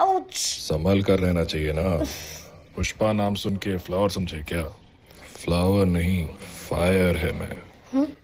ouch संभल कर रहना चाहिए ना पुष्पा नाम सुन के फ्लावर समझे क्या फ्लावर नहीं फायर है मैं